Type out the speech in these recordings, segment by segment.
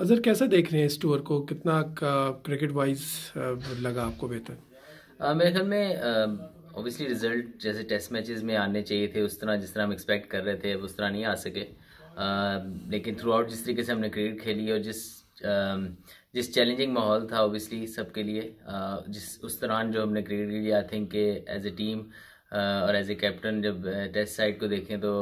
अजहर कैसा देख रहे हैं इस टूर को कितना क्रिकेट वाइज लगा आपको बेहतर मेरे ख्याल में ऑब्वियसली रिजल्ट जैसे टेस्ट मैचेस में आने चाहिए थे उस तरह जिस तरह हम एक्सपेक्ट कर रहे थे उस तरह नहीं आ सके आ, लेकिन थ्रू आउट जिस तरीके से हमने क्रिकेट खेली और जिस आ, जिस चैलेंजिंग माहौल था ऑब्वियसली सबके लिए आ, जिस उस दौरान जो हमने क्रिकेट खेली आई थिंक के एज ए टीम और एज ए कैप्टन जब टेस्ट साइड को देखें तो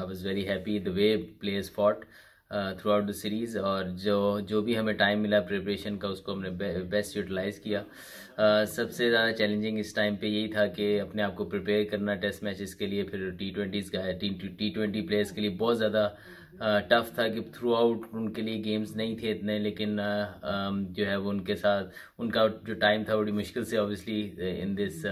I was very happy the way players fought throughout the series और जो जो भी हमें टाइम मिला प्रिपरेशन का उसको हमने बेस्ट यूटिलाइज़ किया uh, सबसे ज़्यादा चैलेंजिंग इस टाइम पे यही था कि अपने आप को प्रिपेयर करना टेस्ट मैचेस के लिए फिर टी ट्वेंटीज़ का टी ट्वेंटी प्लेयर्स के लिए बहुत ज़्यादा टफ था कि थ्रू आउट उनके लिए गेम्स नहीं थे इतने लेकिन जो है वो उनके साथ उनका जो टाइम था बड़ी मुश्किल से ऑब्वियसली इन दिस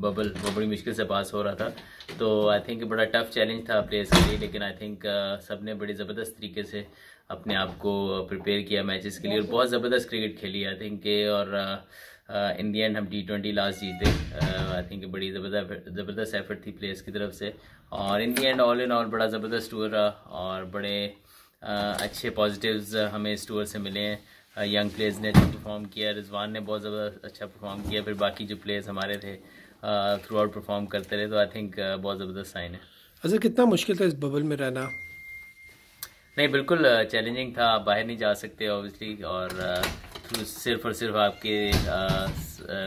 बबल वो बड़ी मुश्किल से पास हो रहा था तो आई थिंक बड़ा टफ चैलेंज था प्लेयर्स के लिए लेकिन आई थिंक सब ने बड़ी ज़बरदस्त तरीके से अपने आप को प्रिपेयर किया मैचेस के लिए और बहुत ज़बरदस्त क्रिकेट खेली आई थिंक के और uh, इन दी एंड हम टी ट्वेंटी लास्ट जीते आई थिंक बड़ी ज़बरदस्त एफर्ट थी प्लेयर्स की तरफ से और in the end all in all बड़ा ज़बरदस्त टूर रहा और बड़े uh, अच्छे पॉजिटिव्स uh, हमें इस टूर से मिले हैं यंग uh, प्लेयर्स ने अच्छा परफॉर्म किया रिजवान ने बहुत ज़बरदस्त अच्छा परफॉर्म किया फिर बाकी जो प्लेयर्स हमारे थे थ्रू आउट परफॉर्म करते रहे तो आई थिंक uh, बहुत ज़बरदस्त साइन है अजय कितना मुश्किल था इस बबल में रहना नहीं बिल्कुल चैलेंजिंग था आप बाहर नहीं जा सकते ऑब्वियसली और uh, सिर्फ और सिर्फ आपके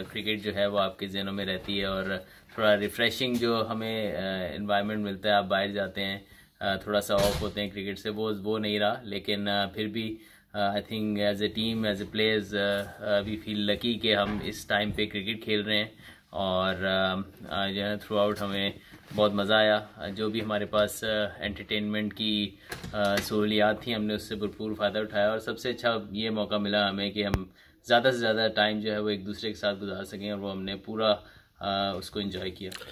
क्रिकेट जो है वो आपके जहनों में रहती है और थोड़ा रिफ़्रेशिंग जो हमें इन्वायरमेंट मिलता है आप बाहर जाते हैं थोड़ा सा ऑफ होते हैं क्रिकेट से वो वो नहीं रहा लेकिन फिर भी I think as a team as a players we feel lucky कि हम इस टाइम पे क्रिकेट खेल रहे हैं और um, uh, जो है थ्रू आउट हमें बहुत मज़ा आया uh, जो भी हमारे पास एंटरटेनमेंट uh, की सहूलियात थी हमने उससे भरपूर फ़ायदा उठाया और सबसे अच्छा ये मौका मिला हमें कि हम ज़्यादा से ज़्यादा टाइम जो है वो एक दूसरे के साथ गुजार सकें और वो हमने पूरा आ, उसको इंजॉय किया